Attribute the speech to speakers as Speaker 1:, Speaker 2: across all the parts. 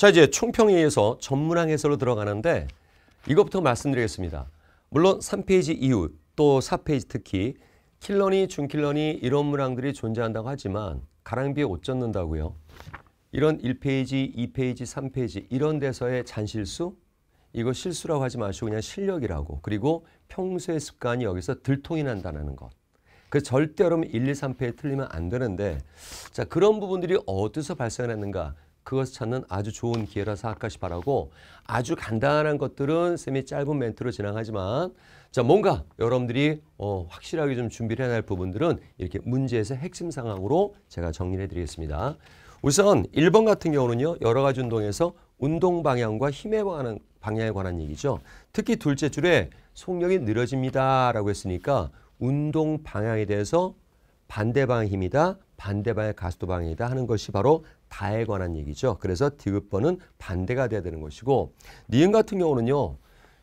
Speaker 1: 자 이제 총평에의해서 전문항 해설로 들어가는데 이것부터 말씀드리겠습니다. 물론 3페이지 이후 또 4페이지 특히 킬러니 준킬러니 이런 문항들이 존재한다고 하지만 가랑비에 옷 젖는다고요. 이런 1페이지, 2페이지, 3페이지 이런 데서의 잔실수 이거 실수라고 하지 마시고 그냥 실력이라고 그리고 평소의 습관이 여기서 들통이 난다는 것. 그 절대 여러분 1, 2, 3페이지 틀리면 안 되는데 자 그런 부분들이 어디서 발생했는가 그것을 찾는 아주 좋은 기회라 생각하시 바라고 아주 간단한 것들은 쌤이 짧은 멘트로 진행하지만 자 뭔가 여러분들이 어, 확실하게 좀 준비를 해야 할 부분들은 이렇게 문제에서 핵심 상황으로 제가 정리해 드리겠습니다. 우선 1번 같은 경우는요. 여러 가지 운동에서 운동 방향과 힘에 관한 방향에 관한 얘기죠. 특히 둘째 줄에 속력이 느려집니다라고 했으니까 운동 방향에 대해서 반대 방향 힘이다, 반대 방향 가속도 방향이다 하는 것이 바로 다에 관한 얘기죠. 그래서 디귿번은 반대가 돼야 되는 것이고 니은 같은 경우는요.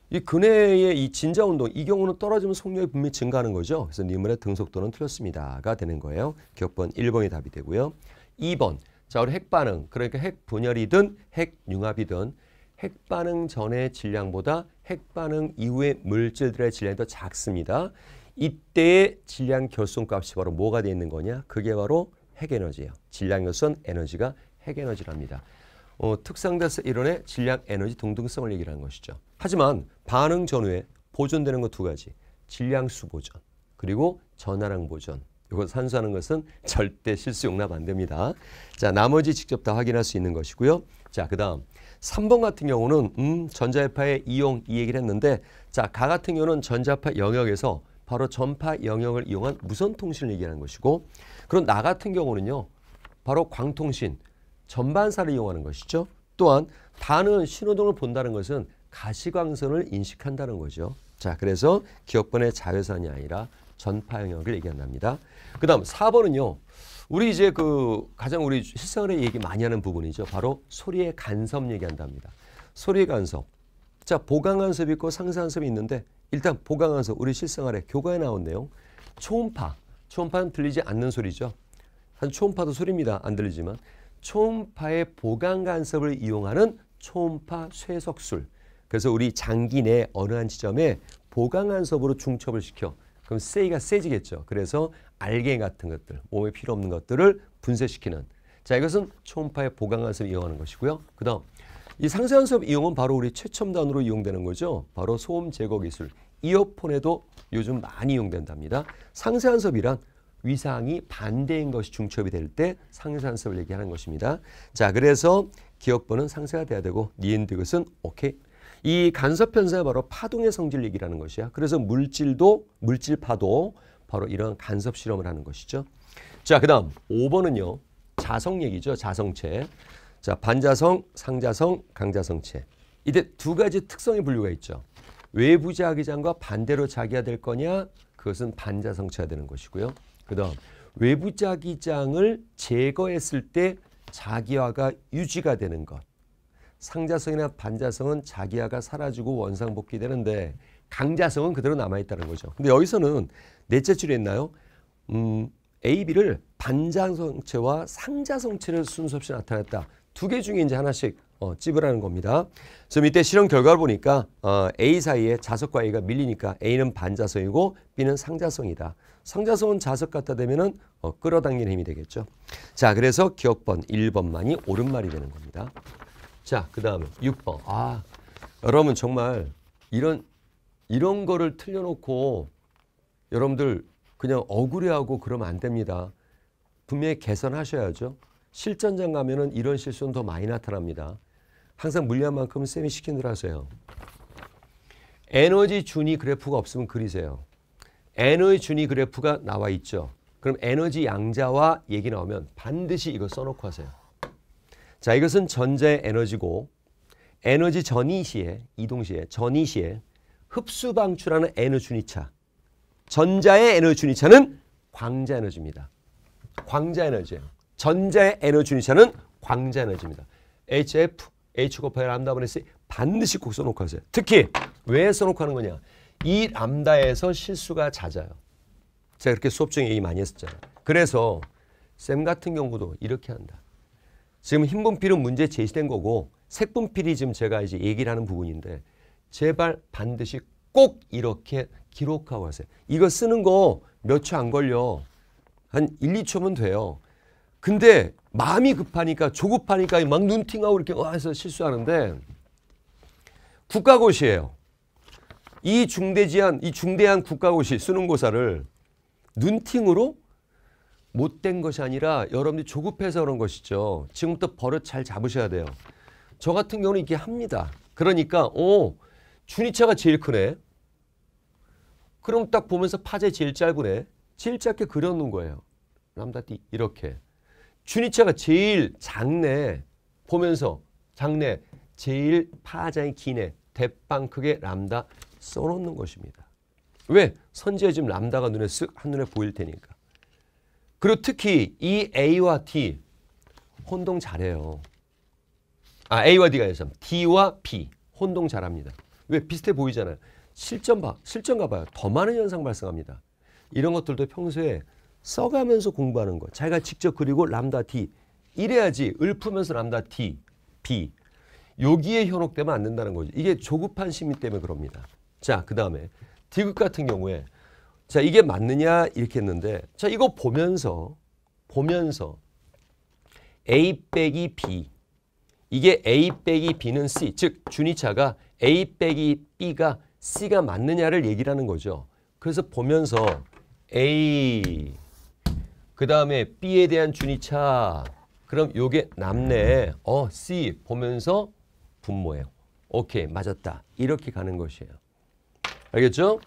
Speaker 1: 이 근해의 이 진자운동 이 경우는 떨어지면 속력이 분명히 증가하는 거죠. 그래서 니은의 등속도는 틀렸습니다가 되는 거예요. 기억번 1번이 답이 되고요. 2번 자 우리 핵반응 그러니까 핵분열이든 핵융합이든 핵반응 전의 질량보다 핵반응 이후의 물질들의 질량이 더 작습니다. 이때의 질량 결손값이 바로 뭐가 되어 있는 거냐? 그게 바로 핵에너지예요. 질량요소는 에너지가 핵에너지랍니다. 어, 특상대사 이론의 질량 에너지 동등성을 얘기하는 것이죠. 하지만 반응 전후에 보존되는 것 두 가지. 질량수 보존 그리고 전화량 보존. 이거 산수하는 것은 절대 실수 용납 안 됩니다. 자, 나머지 직접 다 확인할 수 있는 것이고요. 자, 그다음 3번 같은 경우는 음, 전자파의 이용 이 얘기를 했는데 자, 가 같은 경우는 전자파 영역에서 바로 전파 영역을 이용한 무선 통신을 얘기하는 것이고 그럼 나 같은 경우는요. 바로 광통신, 전반사를 이용하는 것이죠. 또한 다른 신호등을 본다는 것은 가시광선을 인식한다는 거죠. 자, 그래서 기억번의 자외선이 아니라 전파 영역을 얘기한답니다. 그다음 4번은요. 우리 이제 그 가장 우리 실생활에 얘기 많이 하는 부분이죠. 바로 소리의 간섭 얘기한답니다. 소리 의 간섭. 자, 보강간섭이 있고 상세간섭이 있는데 일단 보강하면서 우리 실생활에 교과에 나온 내용 초음파 초음파는 들리지 않는 소리죠. 사 초음파도 소리입니다. 안 들리지만 초음파의 보강 간섭을 이용하는 초음파 쇠석술 그래서 우리 장기 내 어느 한 지점에 보강 간섭으로 중첩을 시켜 그럼 세이가 세지겠죠. 그래서 알갱 같은 것들, 몸에 필요 없는 것들을 분쇄시키는 자 이것은 초음파의 보강 간섭을 이용하는 것이고요. 그 다음 이 상세한 수업 이용은 바로 우리 최첨단으로 이용되는 거죠. 바로 소음 제거 기술. 이어폰에도 요즘 많이 이용된답니다. 상세한 수업이란 위상이 반대인 것이 중첩이 될 때 상세한 수업을 얘기하는 것입니다. 자, 그래서 기억번은 상세가 돼야 되고 니은드 것은 오케이. 이 간섭 현상이 바로 파동의 성질 얘기라는 것이야. 그래서 물질도 물질 파도 바로 이런 간섭 실험을 하는 것이죠. 자, 그다음 5번은요. 자성 얘기죠. 자성체. 자, 반자성, 상자성, 강자성체. 이때 두 가지 특성의 분류가 있죠. 외부 자기장과 반대로 자기가 될 거냐? 그것은 반자성체가 되는 것이고요. 그다음 외부 자기장을 제거했을 때 자기화가 유지가 되는 것. 상자성이나 반자성은 자기화가 사라지고 원상복귀되는데 강자성은 그대로 남아있다는 거죠. 근데 여기서는 넷째 줄에 있나요? 음, AB를 반자성체와 상자성체를 순수 없이 나타냈다. 두개 중에 이제 하나씩 어, 찝으라는 겁니다. 지금 이때 실험 결과를 보니까 어, A 사이에 자석과 A가 밀리니까 A는 반자성이고 B는 상자성이다. 상자성은 자석 같아 되면은 어, 끌어당기는 힘이 되겠죠. 자, 그래서 기억번 1번만이 옳은 말이 되는 겁니다. 자, 그 다음에 6번. 아, 여러분 정말 이런 이런 거를 틀려놓고 여러분들 그냥 억울해하고 그러면 안 됩니다. 분명히 개선하셔야죠. 실전장 가면은 이런 실수는 더 많이 나타납니다. 항상 물리학만큼 쌤이 시킨 대로 하세요. 에너지 준위 그래프가 없으면 그리세요. 에너지 준위 그래프가 나와 있죠. 그럼 에너지 양자와 얘기 나오면 반드시 이거 써놓고 하세요. 자, 이것은 전자의 에너지고 에너지 전이 시에 이동 시에 전이 시에 흡수 방출하는 에너지 준위차. 전자의 에너지 준위차는 광자 에너지입니다. 광자 에너지예요. 전자 에너지 유닛은 광자 에너지입니다. HF, H 곱하기 람다 분의 반드시 꼭 써놓고 하세요. 특히 왜 써놓고 하는 거냐. 이 람다에서 실수가 잦아요. 제가 그렇게 수업 중에 얘기 많이 했었잖아요. 그래서 쌤 같은 경우도 이렇게 한다. 지금 흰 분필은 문제 제시된 거고 색 분필이 지금 제가 이제 얘기를 하는 부분인데 제발 반드시 꼭 이렇게 기록하고 하세요. 이거 쓰는 거 몇 초 안 걸려. 한 1, 2초면 돼요. 근데 마음이 급하니까 조급하니까 막 눈팅하고 이렇게 와서 어, 실수하는데 국가고시예요. 이 중대지한 이 중대한 국가고시 수능고사를 눈팅으로 못된 것이 아니라 여러분들이 조급해서 그런 것이죠. 지금부터 버릇 잘 잡으셔야 돼요. 저 같은 경우는 이게 합니다. 그러니까 오 어, 준이차가 제일 크네. 그럼 딱 보면서 파제 제일 짧으네. 제일 짧게 그려놓은 거예요. 남다띠 이렇게. 주니차가 제일 작네. 보면서 장내 제일 파장이 기네. 대빵 크게 람다 써놓는 것입니다. 왜? 선지에 지금 람다가 눈에 쓱 한눈에 보일 테니까. 그리고 특히 이 A와 T 혼동 잘해요. 아 A와 D가 아니라 D와 B 혼동 잘합니다. 왜? 비슷해 보이잖아요. 실전 봐, 실전 가봐요. 더 많은 현상 발생합니다. 이런 것들도 평소에 써가면서 공부하는 거. 자기가 직접 그리고 람다 D 이래야지 읊으면서 람다 D, B 여기에 현혹되면 안 된다는 거죠. 이게 조급한 심리 때문에 그럽니다. 자, 그 다음에 디귿 같은 경우에 자 이게 맞느냐 이렇게 했는데 자 이거 보면서 보면서 A 빼기 B 이게 A 빼기 B는 C 즉 준이차가 A 빼기 B가 C가 맞느냐를 얘기하는 거죠. 그래서 보면서 A 그 다음에 B에 대한 준이차. 그럼 요게 남네. 어, C 보면서 분모예요. 오케이, 맞았다. 이렇게 가는 것이에요. 알겠죠?